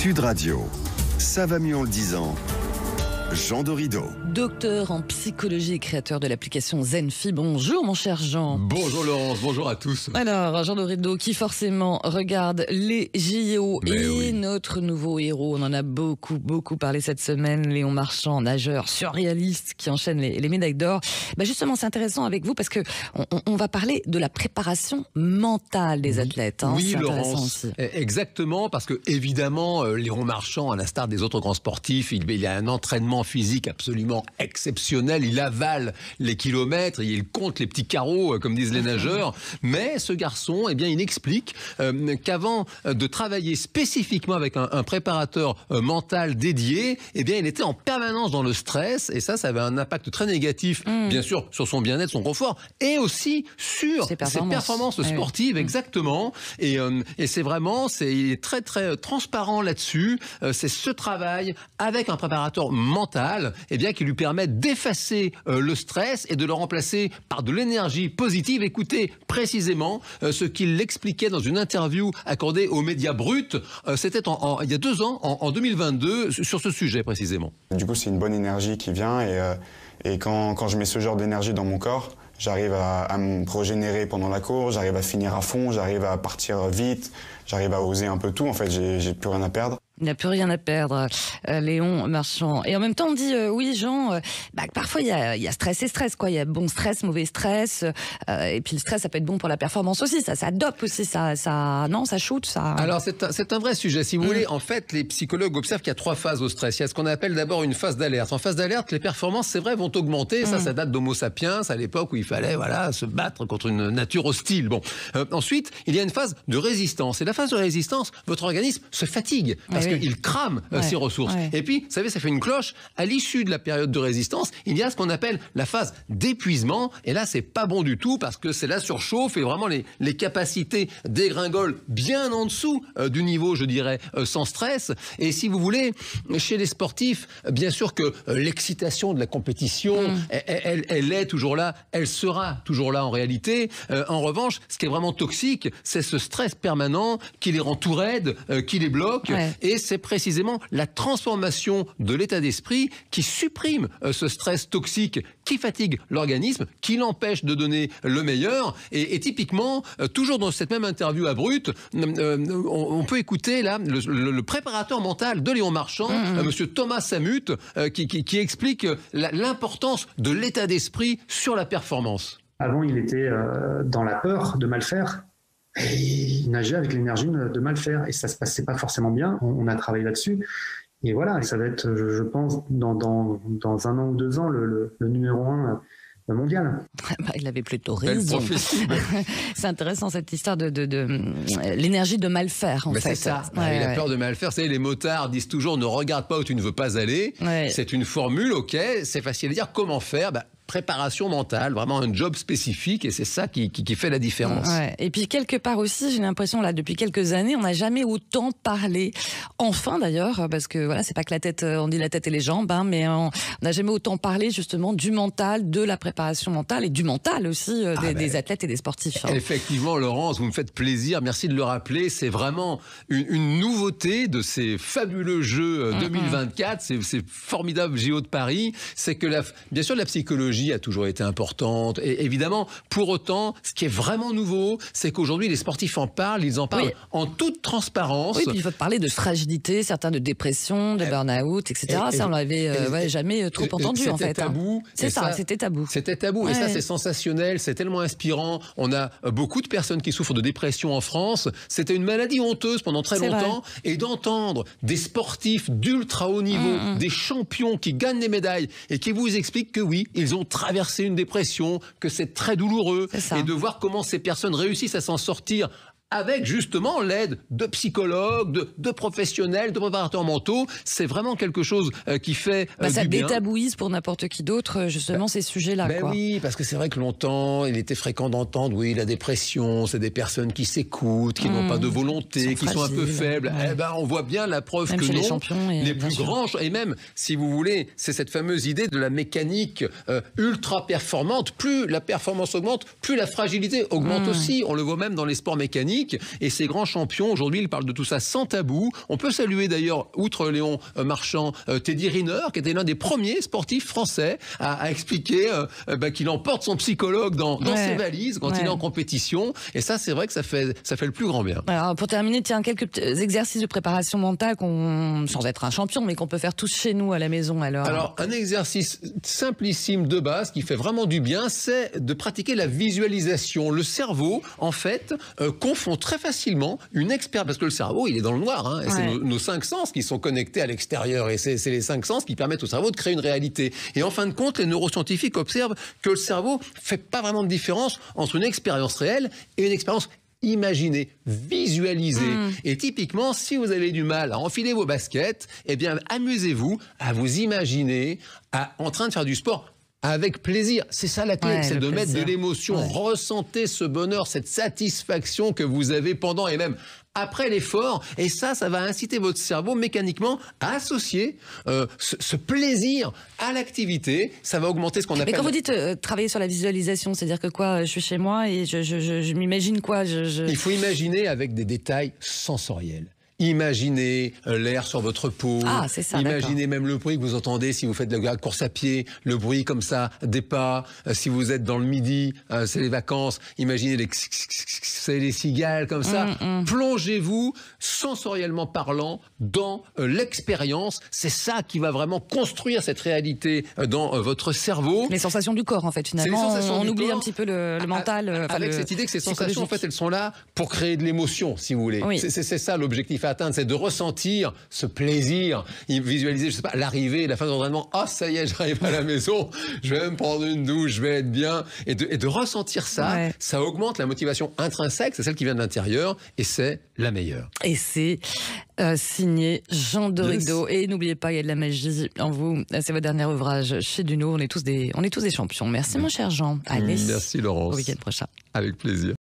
Sud Radio. Ça va mieux en le disant. Jean Dorido. Docteur en psychologie et créateur de l'application Zenfi. Bonjour mon cher Jean. Bonjour Laurence, bonjour à tous. Alors, Jean Dorido qui forcément regarde les JO et notre nouveau héros, on en a beaucoup beaucoup parlé cette semaine, Léon Marchand, nageur surréaliste qui enchaîne les, médailles d'or. Bah, justement, c'est intéressant avec vous parce que on, va parler de la préparation mentale des athlètes. Hein. oui Laurence, e, exactement parce que évidemment euh, Léon Marchand, à l'instar des autres grands sportifs, il, il a un entraînement physique absolument exceptionnel. Il avale les kilomètres, il compte les petits carreaux, euh, comme disent les mhm. nageurs. Mais ce garçon, eh bien, il explique euh, qu'avant de travailler spécifiquement avec un, préparateur euh, mental dédié, eh bien, il était en permanence dans le stress. Et ça, ça avait un impact très négatif, mm. bien sûr, sur son bien-être, son confort, et aussi sur ses performances, ah sportives, mm. exactement. Et, c'est vraiment, c'est, il est très, très transparent là-dessus. c'est ce travail avec un préparateur mental eh bien, qui lui permet d'effacer euh, le stress et de le remplacer par de l'énergie positive. Écoutez précisément euh, ce qu'il l'expliquait dans une interview accordée aux médias bruts. Euh, c'était il y a deux ans, en, 2022, sur ce sujet précisément. Du coup, c'est une bonne énergie qui vient et, quand, je mets ce genre d'énergie dans mon corps, j'arrive à, à, me régénérer pendant la course, j'arrive à finir à fond, j'arrive à partir vite, j'arrive à oser un peu tout. En fait, j'ai plus rien à perdre il n'a plus rien à perdre, euh, Léon Marchand. Et en même temps, on dit, euh, oui, Jean, euh, bah, parfois il y a, stress et stress, quoi. Il y a bon stress, mauvais stress. et puis le stress, ça peut être bon pour la performance aussi. Ça, ça dope aussi, ça, non, ça shoot, ça. Alors c'est un, vrai sujet. Si vous mm. voulez, en fait, les psychologues observent qu'il y a trois phases au stress. Il y a ce qu'on appelle d'abord une phase d'alerte. En phase d'alerte, les performances, c'est vrai, vont augmenter. Ça, mm. ça date d'Homo sapiens, à l'époque où il fallait, voilà, se battre contre une nature hostile. Bon. ensuite, il y a une phase de résistance. Et la phase de résistance, votre organisme se fatigue. Parce il crame euh, ses ressources. Et puis, vous savez, ça fait une cloche. À l'issue de la période de résistance, il y a ce qu'on appelle la phase d'épuisement. Et là, c'est pas bon du tout parce que c'est la surchauffe et vraiment les, capacités dégringolent bien en dessous euh, du niveau, je dirais, euh, sans stress. Et si vous voulez, chez les sportifs, bien sûr que l'excitation de la compétition, mm. e-, e-, elle, est toujours là, elle sera toujours là en réalité. en revanche, ce qui est vraiment toxique, c'est ce stress permanent qui les rend tout raides, qui les bloque. Et c'est précisément la transformation de l'état d'esprit qui supprime euh, ce stress toxique qui fatigue l'organisme, qui l'empêche de donner le meilleur. Et, typiquement, euh, toujours dans cette même interview à Brut, euh, on, peut écouter là le, préparateur mental de Léon Marchand, M. Mm-hmm. Monsieur Thomas Samut, qui, qui, explique l'importance de l'état d'esprit sur la performance. Avant, il était dans la peur de mal faire il nageait avec l'énergie de mal faire. Et ça se passait pas forcément bien. On, a travaillé là-dessus. Et voilà, ça va être, je, pense, dans, un an ou deux ans, le, numéro un euh, mondial. Bah, il avait plutôt raison. c'est intéressant cette histoire de, euh, l'énergie de mal faire. En fait. ça. a peur de mal faire. Vous les motards disent toujours ne regarde pas où tu ne veux pas aller. C'est une formule, ok, c'est facile à dire. Comment faire bah, préparation mentale, vraiment un job spécifique, et c'est ça qui, fait la différence. Et puis quelque part aussi, j'ai l'impression là depuis quelques années, on n'a jamais autant parlé. Enfin d'ailleurs, parce que voilà, c'est pas que la tête, euh, on dit la tête et les jambes, hein, mais on n'a jamais autant parlé justement du mental, de la préparation mentale et du mental aussi euh, ah, des, athlètes et des sportifs. Hein. Effectivement, Laurence, vous me faites plaisir. Merci de le rappeler. C'est vraiment une, nouveauté de ces fabuleux Jeux 2024, ces, formidables JO de Paris. C'est que la, bien sûr la psychologie a toujours été importante. Et évidemment, pour autant, ce qui est vraiment nouveau, c'est qu'aujourd'hui, les sportifs en parlent, ils en parlent en toute transparence. Oui, puis il faut parler de fragilité, certains de dépression, de eh, burn-out, etc. Eh, ça, on l'avait euh, eh, jamais euh, trop entendu, en fait. Hein. Tabou, C'est ça, c'était tabou. C'était tabou, et ça, c'est sensationnel, c'est tellement inspirant. On a euh, beaucoup de personnes qui souffrent de dépression en France. C'était une maladie honteuse pendant très longtemps. Et d'entendre des sportifs d'ultra haut niveau, mm, mm. des champions qui gagnent des médailles et qui vous expliquent que oui, ils ont traverser une dépression, que c'est très douloureux, et de voir comment ces personnes réussissent à s'en sortir avec justement l'aide de psychologues, de, professionnels, de préparateurs mentaux. C'est vraiment quelque chose euh, qui fait euh, bah, ça détabouise pour n'importe qui d'autre euh, justement bah, ces sujets-là. Ben oui, parce que c'est vrai que longtemps, il était fréquent d'entendre oui la dépression, c'est des personnes qui s'écoutent, qui n'ont hmm. pas de volonté, qui sont un peu faibles. Eh ben on voit bien la preuve que non. Les, champions plus grands et même si vous voulez, c'est cette fameuse idée de la mécanique ultra performante. Plus la performance augmente, plus la fragilité augmente hmm. aussi. On le voit même dans les sports mécaniques et ces grands champions, aujourd'hui, ils parlent de tout ça sans tabou. On peut saluer d'ailleurs, outre Léon euh, Marchand, euh, Teddy Riner, qui était l'un des premiers sportifs français à, expliquer euh, bah, qu'il emporte son psychologue dans, ses valises quand il est en compétition. Et ça, c'est vrai que ça fait, ça fait le plus grand bien. Alors, pour terminer, tiens, quelques exercices de préparation mentale qu'on, sans être un champion, mais qu'on peut faire tous chez nous à la maison. Alors, alors un exercice simplissime de base qui fait vraiment du bien, c'est de pratiquer la visualisation. Le cerveau, en fait, confond très facilement une expérience, parce que le cerveau, il est dans le noir, hein, et c'est nos, cinq sens qui sont connectés à l'extérieur, et c'est les cinq sens qui permettent au cerveau de créer une réalité. Et en fin de compte, les neuroscientifiques observent que le cerveau fait pas vraiment de différence entre une expérience réelle et une expérience imaginée, visualisée mmh. Et typiquement, si vous avez du mal à enfiler vos baskets, et eh bien, amusez-vous à vous imaginer à, en train de faire du sport avec plaisir. C'est ça la clé, c'est de mettre de l'émotion. Ressentez ce bonheur, cette satisfaction que vous avez pendant et même après l'effort. Et ça, ça va inciter votre cerveau mécaniquement à associer euh, ce, plaisir à l'activité. Ça va augmenter ce qu'on appelle. Mais quand vous dites euh, travailler sur la visualisation, c'est-à-dire que quoi, euh, je suis chez moi et je, je m'imagine quoi Il faut imaginer avec des détails sensoriels. Imaginez euh, l'air sur votre peau. Ah, Imaginez même le bruit que vous entendez si vous faites le la course à pied, le bruit comme ça des pas. Euh, si vous êtes dans le midi, euh, c'est les vacances. Imaginez les cigales comme ça. Mm, mm. Plongez-vous sensoriellement parlant dans l'expérience. C'est ça qui va vraiment construire cette réalité dans votre cerveau. Les sensations du corps, en fait, finalement. on, oublie un petit peu le, ah, ah, mental. avec cette idée que ces sensations, en fait, elles sont là pour créer de l'émotion, si vous voulez. C'est ça l'objectif atteindre, c'est de ressentir ce plaisir, visualiser, je sais pas, l'arrivée, la fin l'entraînement, Ah, ça y est, j'arrive à la maison, je vais me prendre une douche, je vais être bien. Et de, ressentir ça, ça augmente la motivation intrinsèque, c'est celle qui vient de l'intérieur, et c'est la meilleure. Et c'est euh, signé Jean Dorido. Et n'oubliez pas, il y a de la magie en vous. C'est votre dernier ouvrage chez Duno. On est tous des, on est tous des champions. Merci, mon cher Jean. Allez. Merci, Laurence. Au week-end prochain. Avec plaisir.